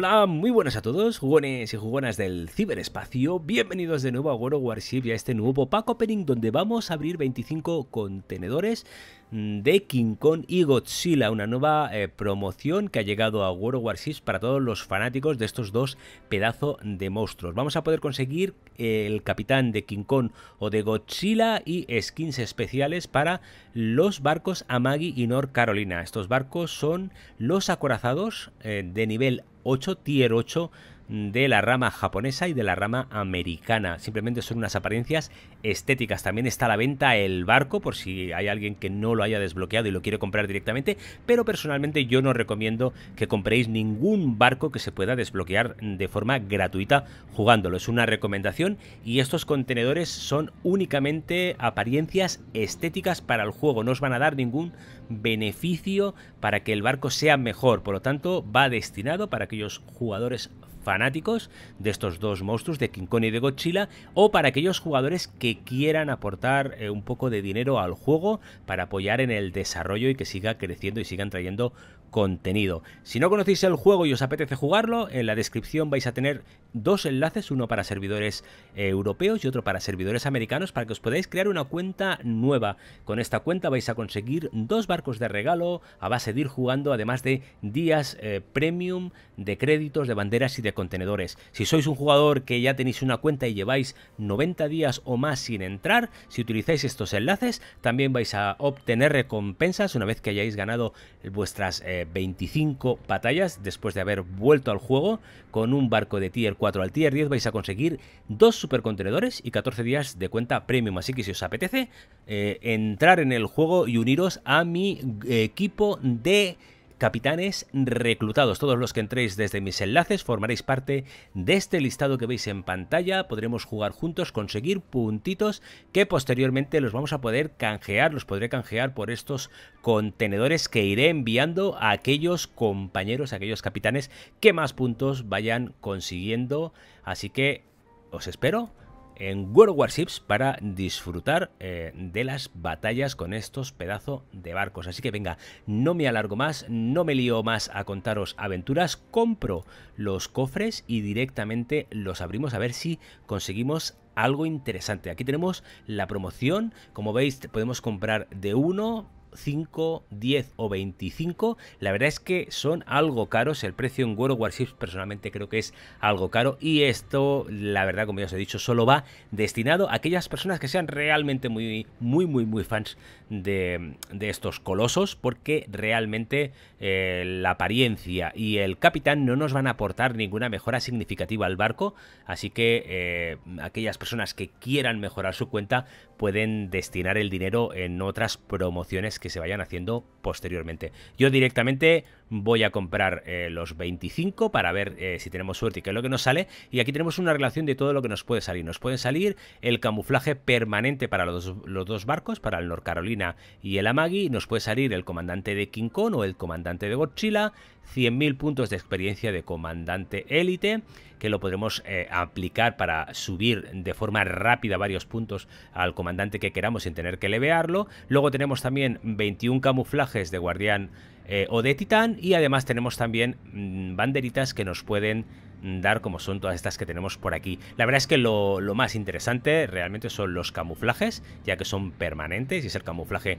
Hola, muy buenas a todos, jugones y jugonas del ciberespacio. Bienvenidos de nuevo a World of Warship y a este nuevo pack opening donde vamos a abrir 25 contenedores de King Kong y Godzilla, una nueva eh, promoción que ha llegado a World of Warships para todos los fanáticos de estos dos pedazos de monstruos. Vamos a poder conseguir eh, el capitán de King Kong o de Godzilla y skins especiales para los barcos Amagi y North Carolina. Estos barcos son los acorazados eh, de nivel 8, Tier 8 de la rama japonesa y de la rama americana. Simplemente son unas apariencias estéticas. También está a la venta el barco por si hay alguien que no lo haya desbloqueado y lo quiere comprar directamente, pero personalmente yo no recomiendo que compréis ningún barco que se pueda desbloquear de forma gratuita jugándolo. Es una recomendación y estos contenedores son únicamente apariencias estéticas para el juego. No os van a dar ningún beneficio para que el barco sea mejor. Por lo tanto, va destinado para aquellos jugadores fanáticos de estos dos monstruos, de King Kong y de Godzilla, o para aquellos jugadores que quieran aportar eh, un poco de dinero al juego para apoyar en el desarrollo y que siga creciendo y sigan trayendo contenido. Si no conocéis el juego y os apetece jugarlo, en la descripción vais a tener dos enlaces, uno para servidores eh, europeos y otro para servidores americanos, para que os podáis crear una cuenta nueva. Con esta cuenta vais a conseguir dos barcos de regalo a base de ir jugando, además de días eh, premium de créditos, de banderas y de contenedores. Si sois un jugador que ya tenéis una cuenta y lleváis 90 días o más sin entrar, si utilizáis estos enlaces, también vais a obtener recompensas una vez que hayáis ganado vuestras eh, 25 batallas después de haber vuelto al juego. Con un barco de tier 4 al tier 10 vais a conseguir dos contenedores y 14 días de cuenta premium. Así que si os apetece, eh, entrar en el juego y uniros a mi eh, equipo de capitanes reclutados. Todos los que entréis desde mis enlaces formaréis parte de este listado que veis en pantalla. Podremos jugar juntos, conseguir puntitos que posteriormente los vamos a poder canjear. Los podré canjear por estos contenedores que iré enviando a aquellos compañeros, a aquellos capitanes que más puntos vayan consiguiendo. Así que os espero en World Warships para disfrutar eh, de las batallas con estos pedazos de barcos. Así que venga, no me alargo más, no me lío más a contaros aventuras, compro los cofres y directamente los abrimos a ver si conseguimos algo interesante. Aquí tenemos la promoción, como veis podemos comprar de uno 5, 10 o 25. La verdad es que son algo caros. El precio en World Warships personalmente creo que es algo caro. Y esto, la verdad, como ya os he dicho, solo va destinado a aquellas personas que sean realmente muy, muy, muy, muy fans de, estos colosos. Porque realmente eh, la apariencia y el capitán no nos van a aportar ninguna mejora significativa al barco. Así que eh, aquellas personas que quieran mejorar su cuenta pueden destinar el dinero en otras promociones que se vayan haciendo posteriormente. Yo directamente voy a comprar eh, los 25 para ver eh, si tenemos suerte y qué es lo que nos sale. Y aquí tenemos una relación de todo lo que nos puede salir. Nos puede salir el camuflaje permanente para los, los dos barcos, para el North Carolina y el Amagi. Nos puede salir el comandante de King o el comandante de Godzilla 100.000 puntos de experiencia de comandante élite, que lo podremos eh, aplicar para subir de forma rápida varios puntos al comandante que queramos sin tener que levearlo. Luego tenemos también 21 camuflajes de guardián eh, o de titán y además tenemos también mm, banderitas que nos pueden dar como son todas estas que tenemos por aquí. La verdad es que lo, más interesante realmente son los camuflajes, ya que son permanentes y es el camuflaje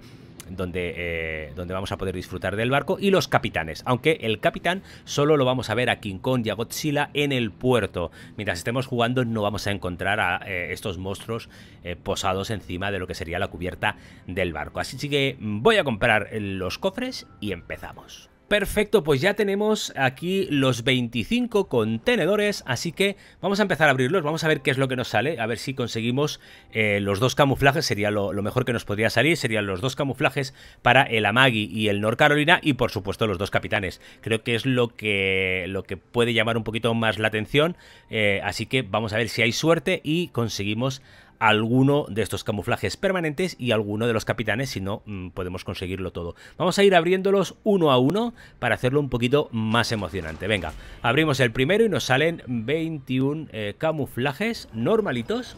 donde, eh, donde vamos a poder disfrutar del barco y los capitanes, aunque el capitán solo lo vamos a ver a King Kong y a Godzilla en el puerto. Mientras estemos jugando no vamos a encontrar a eh, estos monstruos eh, posados encima de lo que sería la cubierta del barco. Así que mm, voy a comprar los cofres y empezamos. Perfecto, pues ya tenemos aquí los 25 contenedores, así que vamos a empezar a abrirlos, vamos a ver qué es lo que nos sale, a ver si conseguimos eh, los dos camuflajes, sería lo, mejor que nos podría salir, serían los dos camuflajes para el Amagi y el North Carolina y por supuesto los dos capitanes, creo que es lo que, lo que puede llamar un poquito más la atención, eh, así que vamos a ver si hay suerte y conseguimos alguno de estos camuflajes permanentes y alguno de los capitanes si no mm, podemos conseguirlo todo. Vamos a ir abriéndolos uno a uno para hacerlo un poquito más emocionante. Venga, abrimos el primero y nos salen 21 eh, camuflajes normalitos.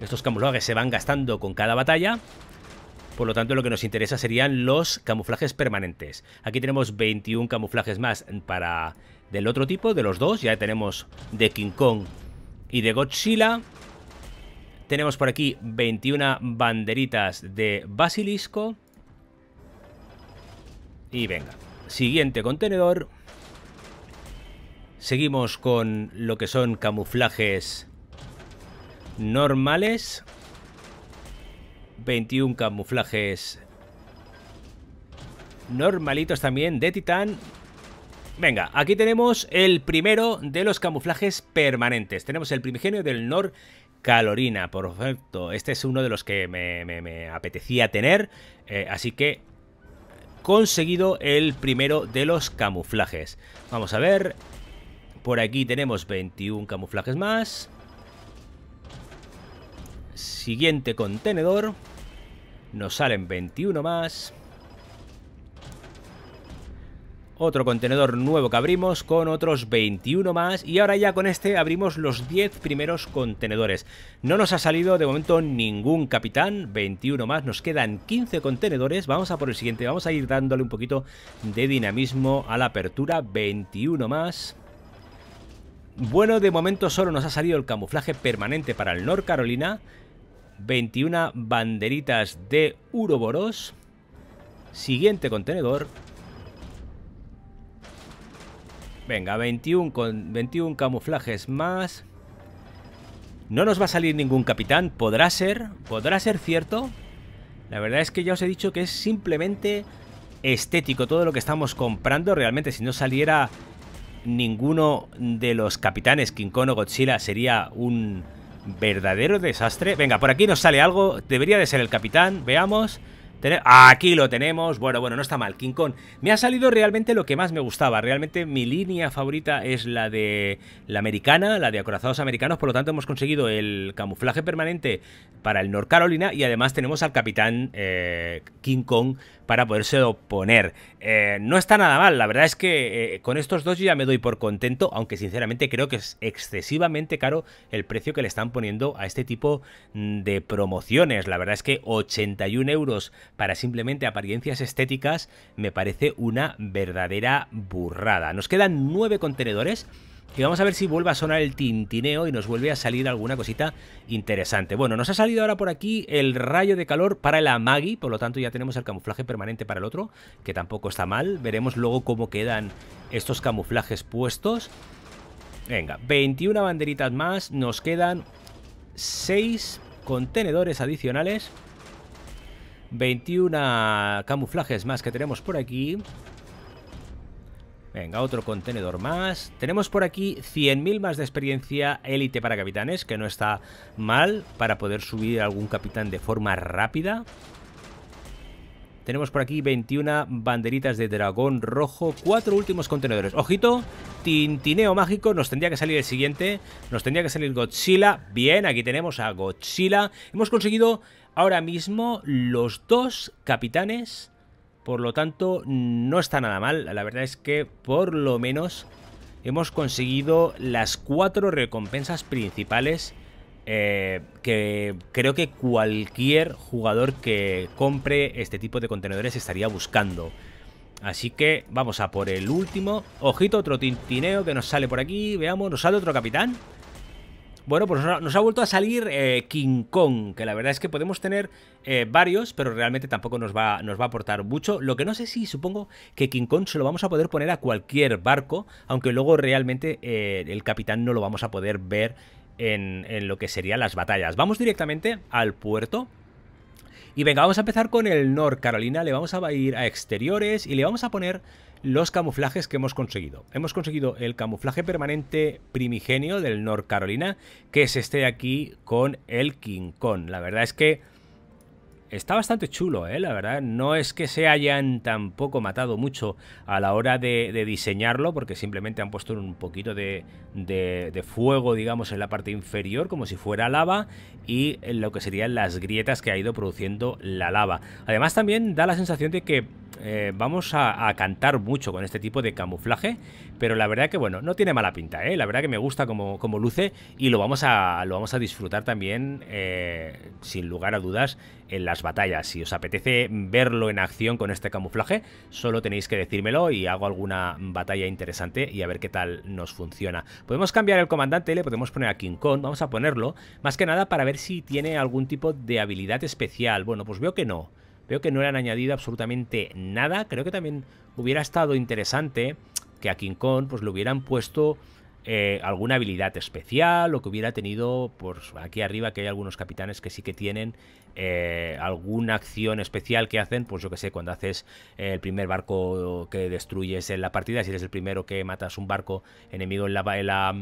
Estos camuflajes se van gastando con cada batalla. Por lo tanto, lo que nos interesa serían los camuflajes permanentes. Aquí tenemos 21 camuflajes más para del otro tipo, de los dos. Ya tenemos de King Kong y de Godzilla. Tenemos por aquí 21 banderitas de basilisco. Y venga, siguiente contenedor. Seguimos con lo que son camuflajes normales. 21 camuflajes normalitos también de titán. Venga, aquí tenemos el primero de los camuflajes permanentes. Tenemos el primigenio del Nor Calorina, perfecto. Este es uno de los que me, apetecía tener, eh, así que conseguido el primero de los camuflajes. Vamos a ver, por aquí tenemos 21 camuflajes más. Siguiente contenedor, nos salen 21 más otro contenedor nuevo que abrimos con otros 21 más y ahora ya con este abrimos los 10 primeros contenedores. No nos ha salido de momento ningún capitán, 21 más, nos quedan 15 contenedores, vamos a por el siguiente, vamos a ir dándole un poquito de dinamismo a la apertura, 21 más. Bueno, de momento solo nos ha salido el camuflaje permanente para el North Carolina, 21 banderitas de Uroboros, siguiente contenedor, Venga, 21, con 21 camuflajes más. No nos va a salir ningún capitán. ¿Podrá ser? ¿Podrá ser cierto? La verdad es que ya os he dicho que es simplemente estético todo lo que estamos comprando. Realmente, si no saliera ninguno de los capitanes King Kong o Godzilla, sería un verdadero desastre. Venga, por aquí nos sale algo. Debería de ser el capitán. Veamos. Aquí lo tenemos, bueno, bueno, no está mal, King Kong. Me ha salido realmente lo que más me gustaba, realmente mi línea favorita es la de la americana, la de acorazados americanos, por lo tanto hemos conseguido el camuflaje permanente para el North Carolina y además tenemos al capitán eh, King Kong para poderse oponer. Eh, no está nada mal, la verdad es que eh, con estos dos ya me doy por contento, aunque sinceramente creo que es excesivamente caro el precio que le están poniendo a este tipo mm, de promociones. La verdad es que 81 euros para simplemente apariencias estéticas me parece una verdadera burrada. Nos quedan 9 contenedores. Y vamos a ver si vuelve a sonar el tintineo y nos vuelve a salir alguna cosita interesante. Bueno, nos ha salido ahora por aquí el rayo de calor para la Amagi, por lo tanto ya tenemos el camuflaje permanente para el otro, que tampoco está mal. Veremos luego cómo quedan estos camuflajes puestos. Venga, 21 banderitas más, nos quedan 6 contenedores adicionales, 21 camuflajes más que tenemos por aquí. Venga, otro contenedor más. Tenemos por aquí 100.000 más de experiencia élite para capitanes, que no está mal para poder subir a algún capitán de forma rápida. Tenemos por aquí 21 banderitas de dragón rojo, cuatro últimos contenedores. Ojito, tintineo mágico, nos tendría que salir el siguiente, nos tendría que salir Godzilla. Bien, aquí tenemos a Godzilla. Hemos conseguido ahora mismo los dos capitanes por lo tanto, no está nada mal. La verdad es que por lo menos hemos conseguido las cuatro recompensas principales eh, que creo que cualquier jugador que compre este tipo de contenedores estaría buscando. Así que vamos a por el último. Ojito, otro tintineo que nos sale por aquí. Veamos, nos sale otro capitán. Bueno, pues nos ha, vuelto a salir eh, King Kong, que la verdad es que podemos tener eh, varios, pero realmente tampoco nos va, a aportar mucho. Lo que no sé si supongo que King Kong se lo vamos a poder poner a cualquier barco, aunque luego realmente eh, el capitán no lo vamos a poder ver en, en lo que serían las batallas. Vamos directamente al puerto. Y venga, vamos a empezar con el North Carolina, le vamos a ir a exteriores y le vamos a poner los camuflajes que hemos conseguido. Hemos conseguido el camuflaje permanente primigenio del North Carolina, que es este de aquí con el King Kong. La verdad es que está bastante chulo, ¿eh? la verdad. No es que se hayan tampoco matado mucho a la hora de, diseñarlo, porque simplemente han puesto un poquito de, de, de, fuego, digamos, en la parte inferior, como si fuera lava, y en lo que serían las grietas que ha ido produciendo la lava. Además, también da la sensación de que eh, vamos a, cantar mucho con este tipo de camuflaje, pero la verdad que bueno, no tiene mala pinta, ¿eh? la verdad que me gusta como, luce y lo vamos a, lo vamos a disfrutar también eh, sin lugar a dudas en las batallas. Si os apetece verlo en acción con este camuflaje, solo tenéis que decírmelo y hago alguna batalla interesante y a ver qué tal nos funciona. Podemos cambiar el comandante, le podemos poner a King Kong, vamos a ponerlo, más que nada para ver si tiene algún tipo de habilidad especial. Bueno, pues veo que no. Veo que no le han añadido absolutamente nada. Creo que también hubiera estado interesante que a King Kong pues, le hubieran puesto eh, alguna habilidad especial o que hubiera tenido, pues aquí arriba que hay algunos capitanes que sí que tienen eh, alguna acción especial que hacen, pues yo que sé, cuando haces el primer barco que destruyes en la partida, si eres el primero que matas un barco enemigo en la... En la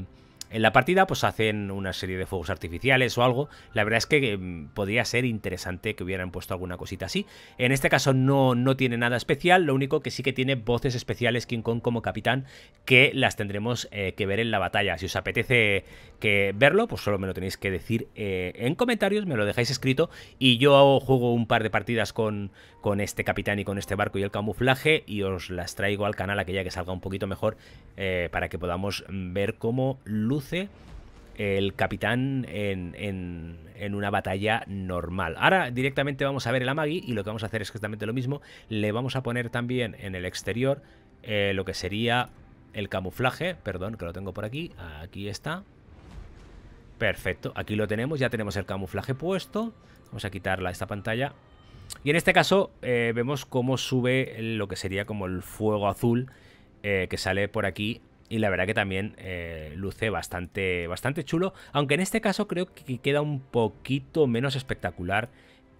en la partida pues hacen una serie de fuegos artificiales o algo. La verdad es que em, podría ser interesante que hubieran puesto alguna cosita así. En este caso no, no tiene nada especial, lo único que sí que tiene voces especiales King Kong como capitán que las tendremos eh, que ver en la batalla. Si os apetece que verlo, pues solo me lo tenéis que decir eh, en comentarios, me lo dejáis escrito y yo juego un par de partidas con, con este capitán y con este barco y el camuflaje y os las traigo al canal aquella que salga un poquito mejor eh, para que podamos mm, ver cómo luce el capitán en, una batalla normal. Ahora directamente vamos a ver el Amagi y lo que vamos a hacer es exactamente lo mismo. Le vamos a poner también en el exterior eh, lo que sería el camuflaje. Perdón, que lo tengo por aquí. Aquí está. Perfecto, aquí lo tenemos. Ya tenemos el camuflaje puesto. Vamos a quitarla esta pantalla. Y en este caso eh, vemos cómo sube lo que sería como el fuego azul eh, que sale por aquí y la verdad que también eh, luce bastante, bastante chulo, aunque en este caso creo que queda un poquito menos espectacular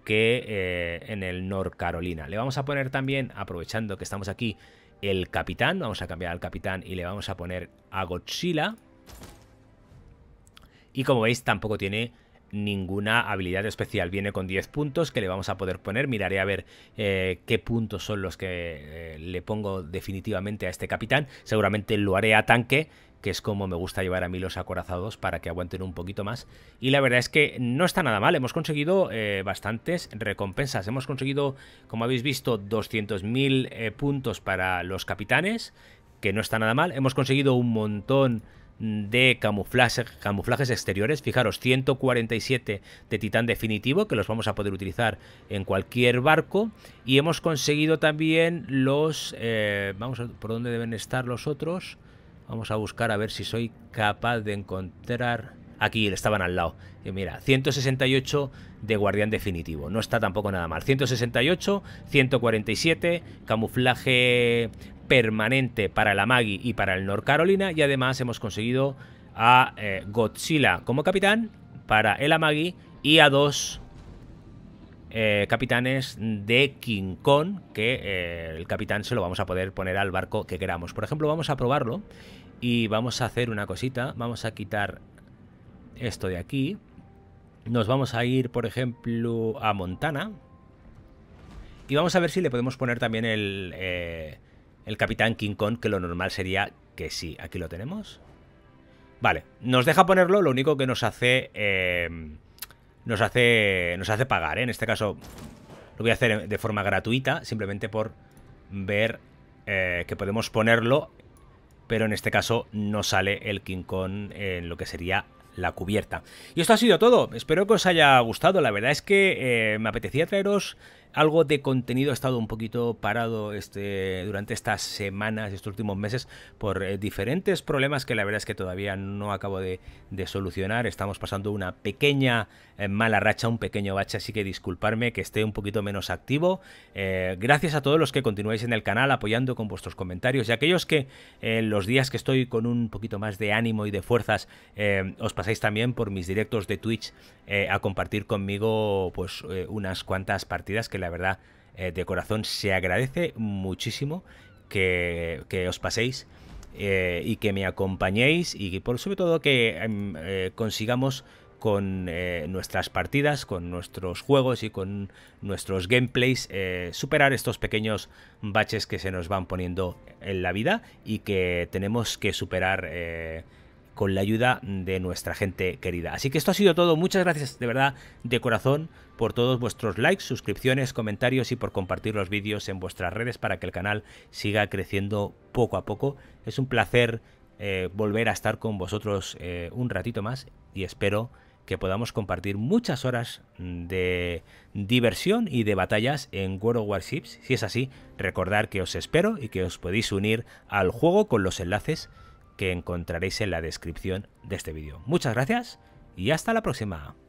que eh, en el North Carolina. Le vamos a poner también, aprovechando que estamos aquí, el capitán, vamos a cambiar al capitán y le vamos a poner a Godzilla. Y como veis tampoco tiene ninguna habilidad especial. Viene con 10 puntos que le vamos a poder poner. Miraré a ver eh, qué puntos son los que eh, le pongo definitivamente a este capitán. Seguramente lo haré a tanque, que es como me gusta llevar a mí los acorazados para que aguanten un poquito más. Y la verdad es que no está nada mal. Hemos conseguido eh, bastantes recompensas. Hemos conseguido, como habéis visto, 200.000 puntos para los capitanes, que no está nada mal. Hemos conseguido un montón de camuflaje, camuflajes exteriores. Fijaros, 147 de titán definitivo que los vamos a poder utilizar en cualquier barco. Y hemos conseguido también los... Eh, vamos a por dónde deben estar los otros. Vamos a buscar a ver si soy capaz de encontrar... Aquí estaban al lado. mira, 168 de guardián definitivo. No está tampoco nada mal. 168, 147, camuflaje permanente para la Maggie y para el North Carolina y además hemos conseguido a eh, Godzilla como capitán para el Amagi y a dos eh, capitanes de King Kong que eh, el capitán se lo vamos a poder poner al barco que queramos. Por ejemplo, vamos a probarlo y vamos a hacer una cosita. Vamos a quitar esto de aquí. Nos vamos a ir, por ejemplo, a Montana. Y vamos a ver si le podemos poner también el el Capitán King Kong, que lo normal sería que sí. Aquí lo tenemos. Vale, nos deja ponerlo, lo único que nos hace... Eh, nos hace nos hace pagar, ¿eh? En este caso lo voy a hacer de forma gratuita, simplemente por ver eh, que podemos ponerlo, pero en este caso no sale el King Kong en lo que sería la cubierta. Y esto ha sido todo, espero que os haya gustado, la verdad es que me apetecía traeros algo de contenido ha estado un poquito parado este, durante estas semanas, estos últimos meses, por eh, diferentes problemas que la verdad es que todavía no acabo de, solucionar. Estamos pasando una pequeña eh, mala racha, un pequeño bache, así que disculparme que esté un poquito menos activo. Eh, gracias a todos los que continuáis en el canal apoyando con vuestros comentarios y aquellos que en los días que estoy con un poquito más de ánimo y de fuerzas os pasáis también por mis directos de Twitch a compartir conmigo pues unas cuantas partidas que la la verdad, eh, de corazón, se agradece muchísimo que, os paséis eh, y que me acompañéis y por sobre todo que em, eh, consigamos con nuestras partidas, con nuestros juegos y con nuestros gameplays, superar estos pequeños baches que se nos van poniendo en la vida y que tenemos que superar con la ayuda de nuestra gente querida. Así que esto ha sido todo. Muchas gracias de verdad, de corazón por todos vuestros likes, suscripciones, comentarios y por compartir los vídeos en vuestras redes para que el canal siga creciendo poco a poco. Es un placer eh, volver a estar con vosotros eh, un ratito más y espero que podamos compartir muchas horas mm, de diversión y de batallas en World of Warships. Si es así, recordar que os espero y que os podéis unir al juego con los enlaces que encontraréis en la descripción de este vídeo. Muchas gracias y hasta la próxima.